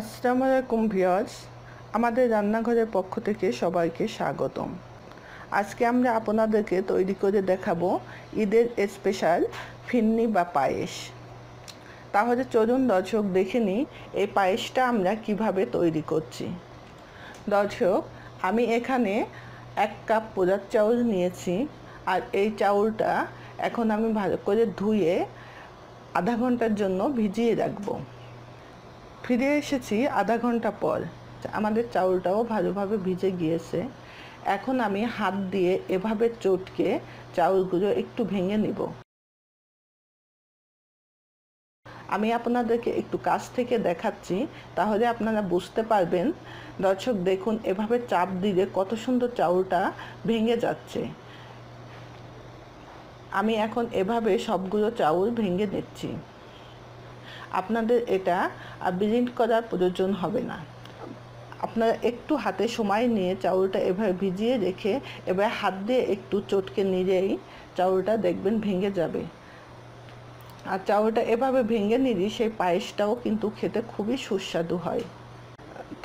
আসসালামু আলাইকুম ভিওয়ার্স আমাদের রান্নাঘরের পক্ষ থেকে সবাইকে স্বাগতম আজকে আমরা আপনাদেরকে তৈরি করে দেখাবো ঈদের স্পেশাল ফিন্নি বা পায়েস তাহলে চলুন দর্শক দেখে নিই এই পায়েসটা আমরা কিভাবে তৈরি করছি দর্শক আমি এখানে এক কাপ পোজার চাউল নিয়েছি আর এই চাউলটা এখন আমি ভালো করে ধুয়ে আধা ঘন্টার জন্য ভিজিয়ে রাখবো ফিরে এসেছি আধা ঘন্টা পর আমাদের চাউলটাও ভালোভাবে ভিজে গিয়েছে এখন আমি হাত দিয়ে এভাবে চটকে চাউলগুলো একটু ভেঙে নিব আমি আপনাদেরকে একটু কাছ থেকে দেখাচ্ছি তাহলে আপনারা বুঝতে পারবেন দর্শক দেখুন এভাবে চাপ দিলে কত সুন্দর চাউলটা ভেঙে যাচ্ছে আমি এখন এভাবে সবগুলো চাউল ভেঙে নিচ্ছি আপনাদের এটা ভিজিট করার প্রয়োজন হবে না আপনারা একটু হাতে সময় নিয়ে চাউলটা এভাবে ভিজিয়ে রেখে এবার হাত দিয়ে একটু চটকে নিলেই চাউলটা দেখবেন ভেঙে যাবে আর চাউলটা এভাবে ভেঙে নিলে সেই পায়েসটাও কিন্তু খেতে খুবই সুস্বাদু হয়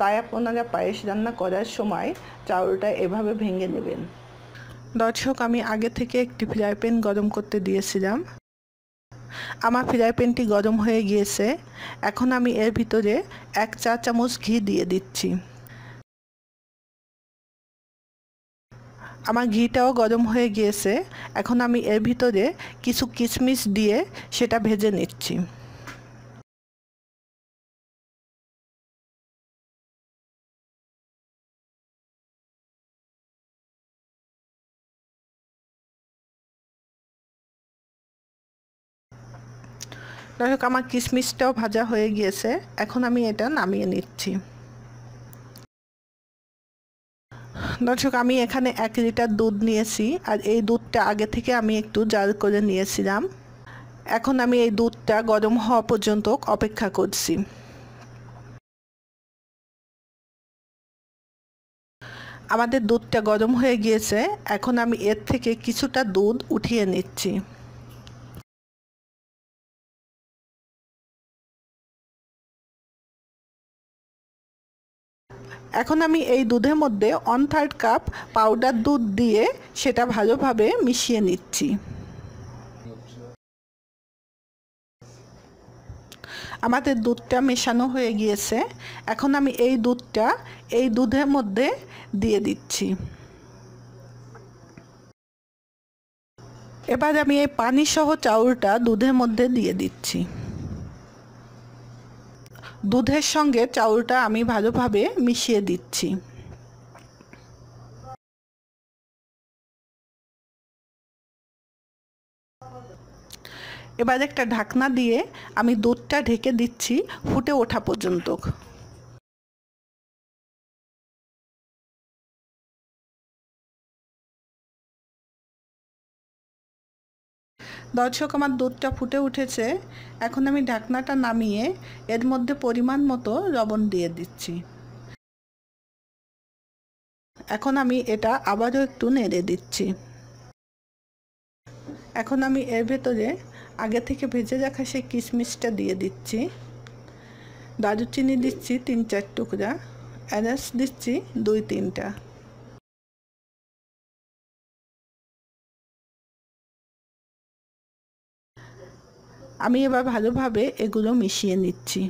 তাই আপনারা পায়েস রান্না করার সময় চাউলটা এভাবে ভেঙে নেবেন দর্শক আমি আগে থেকে একটি ফ্রাই প্যান গরম করতে দিয়েছিলাম আমার ফ্রাই প্যানটি গরম হয়ে গিয়েছে এখন আমি এর ভিতরে এক চা চামচ ঘি দিয়ে দিচ্ছি আমার ঘিটাও গরম হয়ে গিয়েছে এখন আমি এর ভিতরে কিছু কিশমিশ দিয়ে সেটা ভেজে নিচ্ছি যাই হোক আমার কিশমিশটাও ভাজা হয়ে গিয়েছে এখন আমি এটা নামিয়ে নিচ্ছি দর্শক আমি এখানে এক লিটার দুধ নিয়েছি আর এই দুধটা আগে থেকে আমি একটু জাল করে নিয়েছিলাম এখন আমি এই দুধটা গরম হওয়া পর্যন্ত অপেক্ষা করছি আমাদের দুধটা গরম হয়ে গিয়েছে এখন আমি এর থেকে কিছুটা দুধ উঠিয়ে নিচ্ছি এখন আমি এই দুধের মধ্যে ওয়ান থার্ড কাপ পাউডার দুধ দিয়ে সেটা ভালোভাবে মিশিয়ে নিচ্ছি আমাদের দুধটা মেশানো হয়ে গিয়েছে এখন আমি এই দুধটা এই দুধের মধ্যে দিয়ে দিচ্ছি এবার আমি এই পানি সহ চাউলটা দুধের মধ্যে দিয়ে দিচ্ছি দুধের সঙ্গে চাউলটা আমি ভালোভাবে মিশিয়ে দিচ্ছি এবার একটা ঢাকনা দিয়ে আমি দুধটা ঢেকে দিচ্ছি ফুটে ওঠা পর্যন্ত দর্শক আমার দুধটা ফুটে উঠেছে এখন আমি ঢাকনাটা নামিয়ে এর মধ্যে পরিমাণ মতো লবণ দিয়ে দিচ্ছি এখন আমি এটা আবারও একটু নেড়ে দিচ্ছি এখন আমি এর ভেতরে আগে থেকে ভেজে রাখা সেই কিশমিশটা দিয়ে দিচ্ছি দারুচিনি দিচ্ছি তিন চার টুকরা এলাচ দিচ্ছি দুই তিনটা আমি এবার ভালোভাবে এগুলো মিশিয়ে নিচ্ছি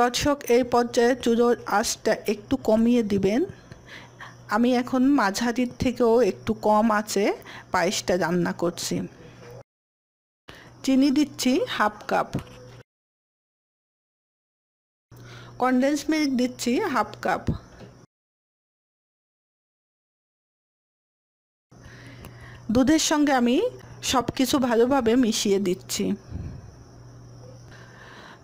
দর্শক এই পর্যায়ে চুলোর আঁচটা একটু কমিয়ে দিবেন আমি এখন মাঝারির থেকেও একটু কম আছে পায়েসটা রান্না করছি চিনি দিচ্ছি হাফ কাপ কনডেন্স মিল্ক দিচ্ছি হাফ কাপ দুধের সঙ্গে আমি সব কিছু ভালোভাবে মিশিয়ে দিচ্ছি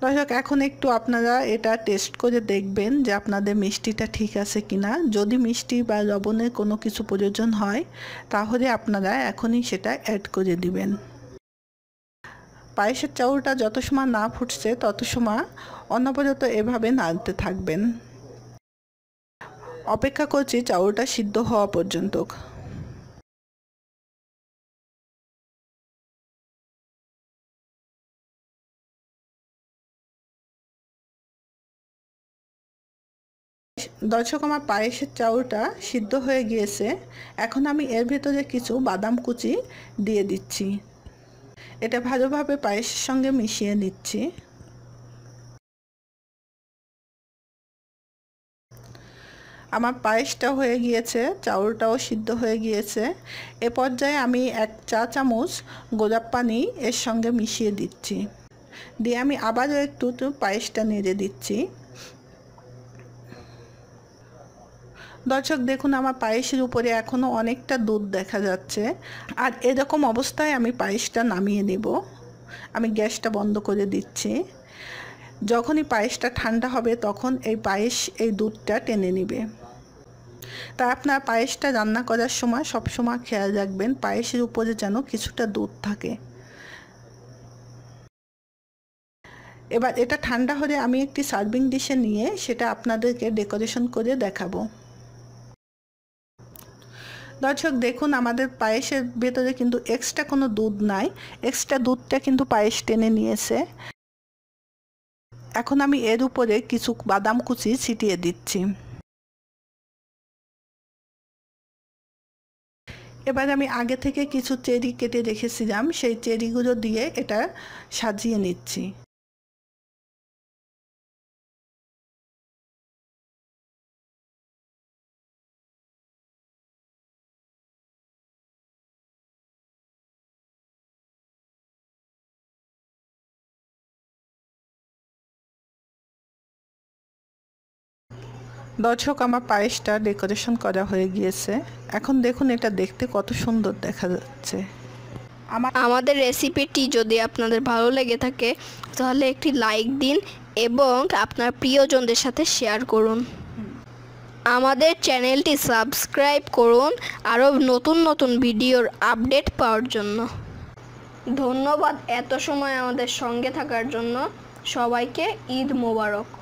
দর্শক এখন একটু আপনারা এটা টেস্ট করে দেখবেন যে আপনাদের মিষ্টিটা ঠিক আছে কিনা যদি মিষ্টি বা লবণের কোনো কিছু প্রয়োজন হয় তাহলে আপনারা এখনই সেটা অ্যাড করে দিবেন পায়েসের চাউলটা যত সময় না ফুটছে তত সময় অনবরত এভাবে নাড়তে থাকবেন অপেক্ষা করছি চাউলটা সিদ্ধ হওয়া পর্যন্ত দর্শক আমার পায়েসের চাউলটা সিদ্ধ হয়ে গিয়েছে এখন আমি এর ভিতরে কিছু বাদাম কুচি দিয়ে দিচ্ছি এটা ভালোভাবে পায়েসের সঙ্গে মিশিয়ে নিচ্ছি আমার পায়েসটা হয়ে গিয়েছে চাউলটাও সিদ্ধ হয়ে গিয়েছে এ পর্যায়ে আমি এক চা চামচ গোলাপ পানি এর সঙ্গে মিশিয়ে দিচ্ছি দিয়ে আমি আবারও একটু পায়েসটা নেড়ে দিচ্ছি দর্শক দেখুন আমার পায়েসের উপরে এখনও অনেকটা দুধ দেখা যাচ্ছে আর এরকম অবস্থায় আমি পায়েসটা নামিয়ে নেব আমি গ্যাসটা বন্ধ করে দিচ্ছি যখনই পায়েসটা ঠান্ডা হবে তখন এই পায়েস এই দুধটা টেনে নেবে তাই আপনার পায়েসটা রান্না করার সময় সবসময় খেয়াল রাখবেন পায়েসের উপরে যেন কিছুটা দুধ থাকে এবার এটা ঠান্ডা হলে আমি একটি সার্ভিং ডিশে নিয়ে সেটা আপনাদেরকে ডেকোরেশন করে দেখাবো দর্শক দেখুন আমাদের পায়েসের ভেতরে কিন্তু এক্সট্রা কোনো দুধ নাই এক্সট্রা দুধটা কিন্তু পায়েস টেনে নিয়েছে এখন আমি এর উপরে কিছু বাদাম কুচি ছিটিয়ে দিচ্ছি এবার আমি আগে থেকে কিছু চেরি কেটে রেখেছিলাম সেই চেরিগুলো দিয়ে এটা সাজিয়ে নিচ্ছি দর্শক আমার পায়েসটা ডেকোরেশন করা হয়ে গিয়েছে এখন দেখুন এটা দেখতে কত সুন্দর দেখা যাচ্ছে আমার আমাদের রেসিপিটি যদি আপনাদের ভালো লেগে থাকে তাহলে একটি লাইক দিন এবং আপনার প্রিয়জনদের সাথে শেয়ার করুন আমাদের চ্যানেলটি সাবস্ক্রাইব করুন আরও নতুন নতুন ভিডিওর আপডেট পাওয়ার জন্য ধন্যবাদ এত সময় আমাদের সঙ্গে থাকার জন্য সবাইকে ঈদ মোবারক